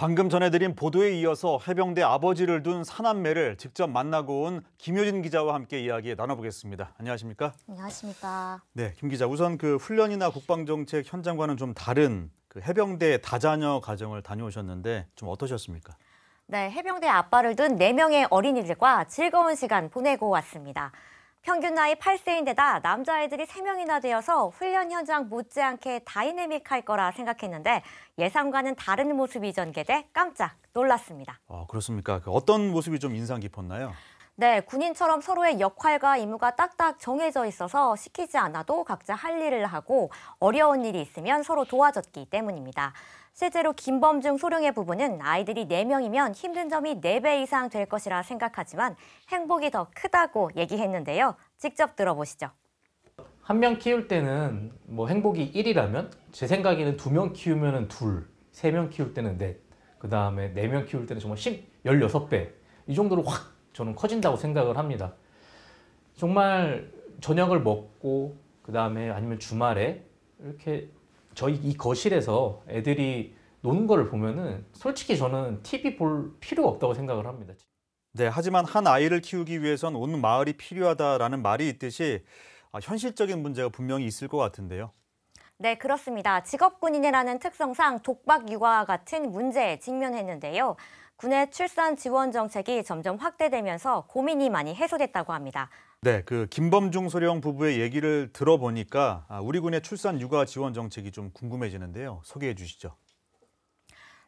방금 전해드린 보도에 이어서 해병대 아버지를 둔 사남매를 직접 만나고 온 김효진 기자와 함께 이야기 나눠보겠습니다. 안녕하십니까? 안녕하십니까? 네, 김 기자. 우선 그 훈련이나 국방정책 현장과는 좀 다른 그 해병대 다자녀 가정을 다녀오셨는데 좀 어떠셨습니까? 네, 해병대 아빠를 둔4명의 어린이들과 즐거운 시간 보내고 왔습니다. 평균 나이 8세인데다 남자아이들이 3명이나 되어서 훈련 현장 못지않게 다이내믹할 거라 생각했는데 예상과는 다른 모습이 전개돼 깜짝 놀랐습니다. 아, 그렇습니까? 그 어떤 모습이 좀 인상 깊었나요? 네, 군인처럼 서로의 역할과 의무가 딱딱 정해져 있어서 시키지 않아도 각자 할 일을 하고 어려운 일이 있으면 서로 도와줬기 때문입니다. 실제로 김범중 소령의 부부는 아이들이 4명이면 힘든 점이 4배 이상 될 것이라 생각하지만 행복이 더 크다고 얘기했는데요. 직접 들어보시죠. 한 명 키울 때는 뭐 행복이 1이라면 제 생각에는 두 명 키우면 은 둘, 세 명 키울 때는 넷, 그 다음에 네 명 키울 때는 정말 10, 16배 이 정도로 확 저는 커진다고 생각을 합니다. 정말 저녁을 먹고 그 다음에 아니면 주말에 이렇게 저희 이 거실에서 애들이 노는 거를 보면은 솔직히 저는 TV 볼 필요 없다고 생각을 합니다. 네, 하지만 한 아이를 키우기 위해선 온 마을이 필요하다라는 말이 있듯이 아, 현실적인 문제가 분명히 있을 것 같은데요. 네, 그렇습니다. 직업군인이라는 특성상 독박 육아와 같은 문제에 직면했는데요. 군의 출산 지원 정책이 점점 확대되면서 고민이 많이 해소됐다고 합니다. 네, 그 김범중 소령 부부의 얘기를 들어보니까 아, 우리 군의 출산 육아 지원 정책이 좀 궁금해지는데요. 소개해 주시죠.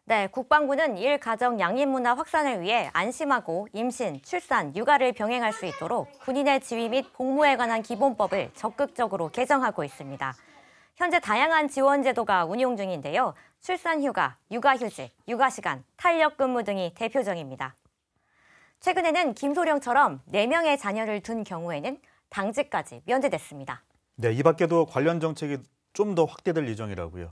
네, 국방부는 일 가정 양립 문화 확산을 위해 안심하고 임신, 출산, 육아를 병행할 수 있도록 군인의 지위 및 복무에 관한 기본법을 적극적으로 개정하고 있습니다. 현재 다양한 지원 제도가 운용 중인데요. 출산휴가, 육아휴직, 육아시간, 탄력근무 등이 대표적입니다. 최근에는 김소령처럼 4명의 자녀를 둔 경우에는 당직까지 면제됐습니다. 네, 이 밖에도 관련 정책이 좀 더 확대될 예정이라고요.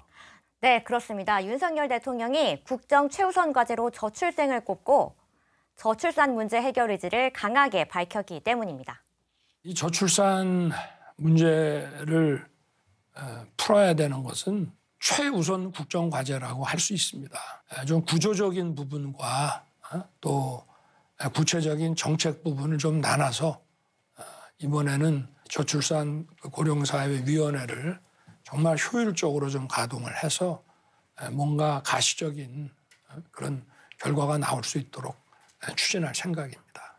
네, 그렇습니다. 윤석열 대통령이 국정 최우선 과제로 저출생을 꼽고 저출산 문제 해결 의지를 강하게 밝혔기 때문입니다. 이 저출산 문제를 어, 풀어야 되는 것은 최우선 국정 과제라고 할 수 있습니다. 어, 좀 구조적인 부분과 어, 또 구체적인 정책 부분을 좀 나눠서 이번에는 저출산 고령사회위원회를 정말 효율적으로 좀 가동을 해서 뭔가 가시적인 그런 결과가 나올 수 있도록 추진할 생각입니다.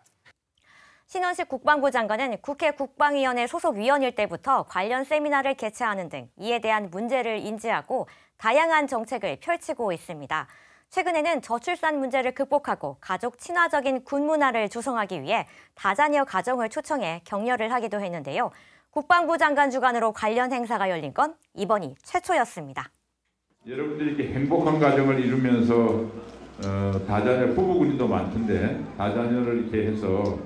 신원식 국방부 장관은 국회 국방위원회 소속 위원일 때부터 관련 세미나를 개최하는 등 이에 대한 문제를 인지하고 다양한 정책을 펼치고 있습니다. 최근에는 저출산 문제를 극복하고 가족 친화적인 군문화를 조성하기 위해 다자녀 가정을 초청해 격려를 하기도 했는데요. 국방부 장관 주관으로 관련 행사가 열린 건 이번이 최초였습니다. 여러분들이 렇게 행복한 가정을 이루면서 어, 다자녀 부부군인도 많던데 다자녀를 이렇게 해서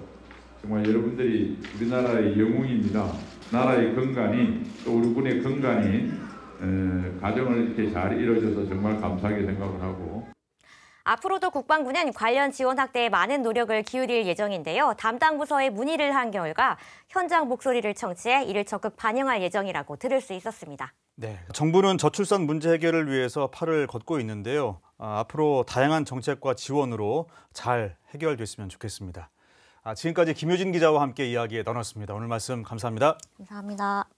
정말 여러분들이 우리나라의 영웅입니다. 나라의 건강이 또 우리 군의 건강이 가정을 이렇게 잘이뤄져서 정말 감사하게 생각을 하고 앞으로도 국방부는 관련 지원 확대에 많은 노력을 기울일 예정인데요. 담당 부서에 문의를 한 결과 현장 목소리를 청취해 이를 적극 반영할 예정이라고 들을 수 있었습니다. 네, 정부는 저출산 문제 해결을 위해서 팔을 걷고 있는데요. 아, 앞으로 다양한 정책과 지원으로 잘 해결됐으면 좋겠습니다. 아, 지금까지 김효진 기자와 함께 이야기 나눴습니다. 오늘 말씀 감사합니다. 감사합니다.